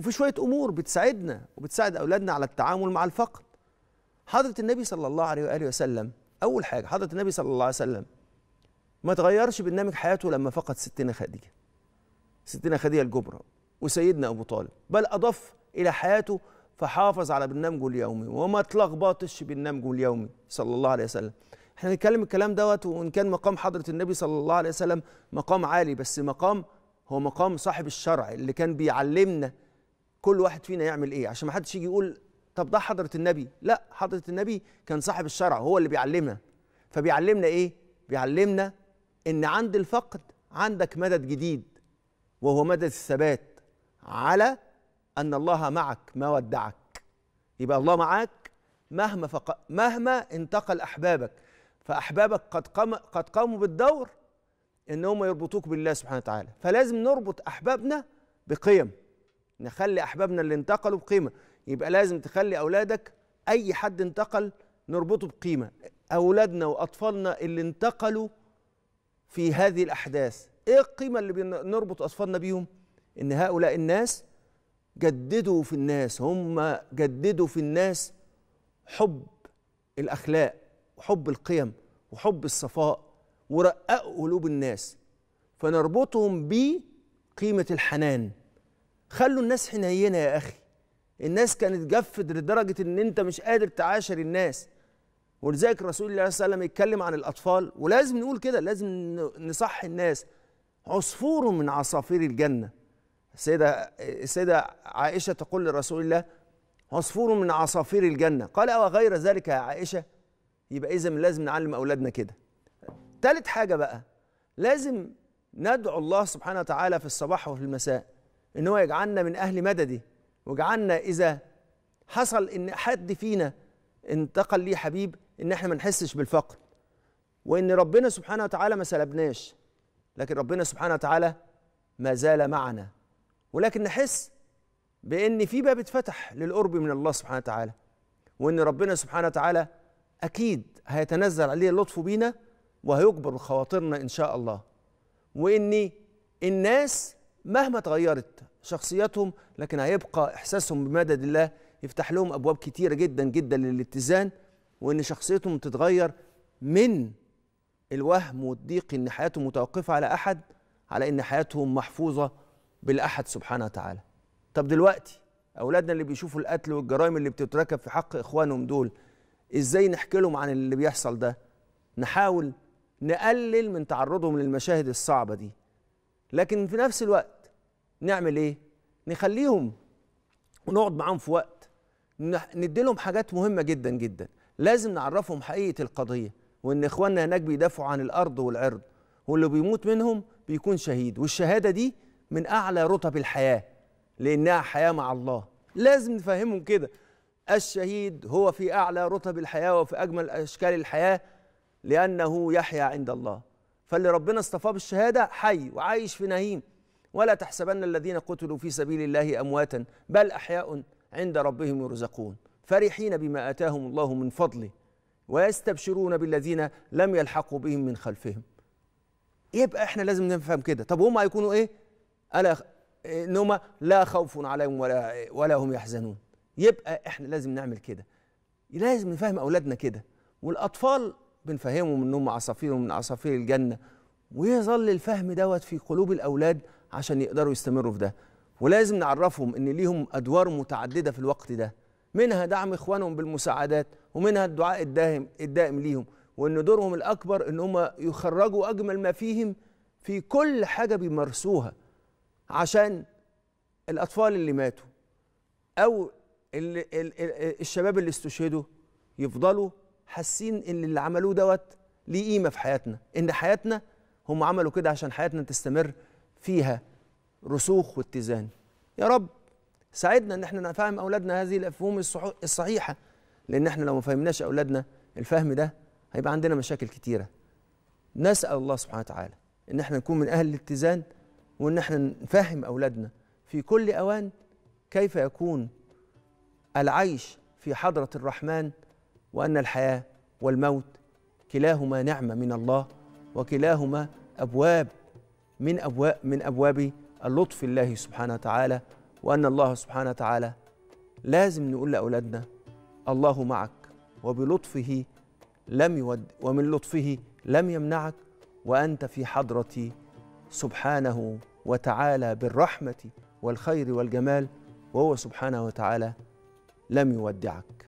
وفي شويه امور بتساعدنا وبتساعد اولادنا على التعامل مع الفقر حضره النبي صلى الله عليه واله وسلم اول حاجه حضره النبي صلى الله عليه وسلم ما تغيرش برنامج حياته لما فقد ستنا خديجه ستنا خديجه الجبرى وسيدنا ابو طالب بل اضاف الى حياته فحافظ على برنامجه اليومي وما تلخبطش برنامجه اليومي صلى الله عليه وسلم احنا نتكلم الكلام دوت وان كان مقام حضره النبي صلى الله عليه وسلم مقام عالي بس مقام هو مقام صاحب الشرع اللي كان بيعلمنا كل واحد فينا يعمل ايه عشان ما حدش يجي يقول طب ده حضره النبي لا حضره النبي كان صاحب الشرع هو اللي بيعلمنا فبيعلمنا ايه بيعلمنا ان عند الفقد عندك مدد جديد وهو مدد الثبات على ان الله معك ما ودعك يبقى الله معاك مهما فق... مهما انتقل احبابك فاحبابك قد قام قد قاموا بالدور ان هم يربطوك بالله سبحانه وتعالى فلازم نربط احبابنا بقيم نخلي احبابنا اللي انتقلوا بقيمه يبقى لازم تخلي اولادك اي حد انتقل نربطه بقيمه اولادنا واطفالنا اللي انتقلوا في هذه الاحداث ايه القيمه اللي بنربط اطفالنا بيهم ان هؤلاء الناس جددوا في الناس هم جددوا في الناس حب الاخلاق وحب القيم وحب الصفاء ورققوا قلوب الناس فنربطهم بقيمه الحنان خلوا الناس حنينه يا اخي الناس كانت جفت لدرجه ان انت مش قادر تعاشر الناس ولذلك رسول الله صلى الله عليه وسلم يتكلم عن الاطفال ولازم نقول كده لازم نصح الناس عصفور من عصافير الجنه السيده السيده عائشه تقول لرسول الله عصفور من عصافير الجنه قال او غير ذلك يا عائشه يبقى اذا لازم نعلم اولادنا كده تالت حاجه بقى لازم ندعو الله سبحانه وتعالى في الصباح وفي المساء ان هو يجعلنا من اهل مدده وجعلنا اذا حصل ان حد فينا انتقل ليه حبيب ان احنا ما نحسش بالفقر وان ربنا سبحانه وتعالى ما سلبناش لكن ربنا سبحانه وتعالى ما زال معنا ولكن نحس بان في باب اتفتح للقرب من الله سبحانه وتعالى وان ربنا سبحانه وتعالى اكيد هيتنزل عليه اللطف بينا وهيجبر خواطرنا ان شاء الله وان الناس مهما تغيرت شخصياتهم لكن هيبقى احساسهم بمدد الله يفتح لهم ابواب كتيره جدا جدا للاتزان وان شخصيتهم تتغير من الوهم والضيق ان حياتهم متوقفه على احد على ان حياتهم محفوظه بالاحد سبحانه وتعالى. طب دلوقتي اولادنا اللي بيشوفوا القتل والجرائم اللي بتتركب في حق اخوانهم دول ازاي نحكي لهم عن اللي بيحصل ده؟ نحاول نقلل من تعرضهم للمشاهد الصعبه دي. لكن في نفس الوقت نعمل ايه نخليهم ونقعد معاهم في وقت نديلهم حاجات مهمه جدا جدا لازم نعرفهم حقيقه القضيه وان اخواننا هناك بيدافعوا عن الارض والعرض واللي بيموت منهم بيكون شهيد والشهاده دي من اعلى رتب الحياه لانها حياه مع الله لازم نفهمهم كده الشهيد هو في اعلى رتب الحياه وفي اجمل اشكال الحياه لانه يحيا عند الله فاللي ربنا اصطفاه بالشهادة حي وعايش في نهيم ولا تحسبن الذين قتلوا في سبيل الله أمواتا بل أحياء عند ربهم يرزقون فرحين بما آتاهم الله من فضله ويستبشرون بالذين لم يلحقوا بهم من خلفهم يبقى احنا لازم نفهم كده طب هم هيكونوا ايه الا ان لا خوف عليهم ولا ولا هم يحزنون يبقى احنا لازم نعمل كده لازم نفهم اولادنا كده والاطفال بنفهمهم انهم عصافير ومن عصافير الجنه ويظل الفهم دوت في قلوب الاولاد عشان يقدروا يستمروا في ده ولازم نعرفهم ان ليهم ادوار متعدده في الوقت ده منها دعم اخوانهم بالمساعدات ومنها الدعاء الدائم الدائم ليهم وان دورهم الاكبر ان هم يخرجوا اجمل ما فيهم في كل حاجه بيمارسوها عشان الاطفال اللي ماتوا او الشباب اللي استشهدوا يفضلوا حاسين ان اللي عملوه دوت ليه قيمه في حياتنا ان حياتنا هم عملوا كده عشان حياتنا تستمر فيها رسوخ واتزان يا رب ساعدنا ان احنا نفهم اولادنا هذه الافهوم الصحيحه لان احنا لو ما فهمناش اولادنا الفهم ده هيبقى عندنا مشاكل كتيره نسال الله سبحانه وتعالى ان احنا نكون من اهل الاتزان وان احنا نفهم اولادنا في كل اوان كيف يكون العيش في حضره الرحمن وأن الحياة والموت كلاهما نعمة من الله وكلاهما أبواب من أبواب من أبواب اللطف الله سبحانه وتعالى وأن الله سبحانه وتعالى لازم نقول لأولادنا الله معك وبلطفه لم يود ومن لطفه لم يمنعك وأنت في حضرتي سبحانه وتعالى بالرحمة والخير والجمال وهو سبحانه وتعالى لم يودعك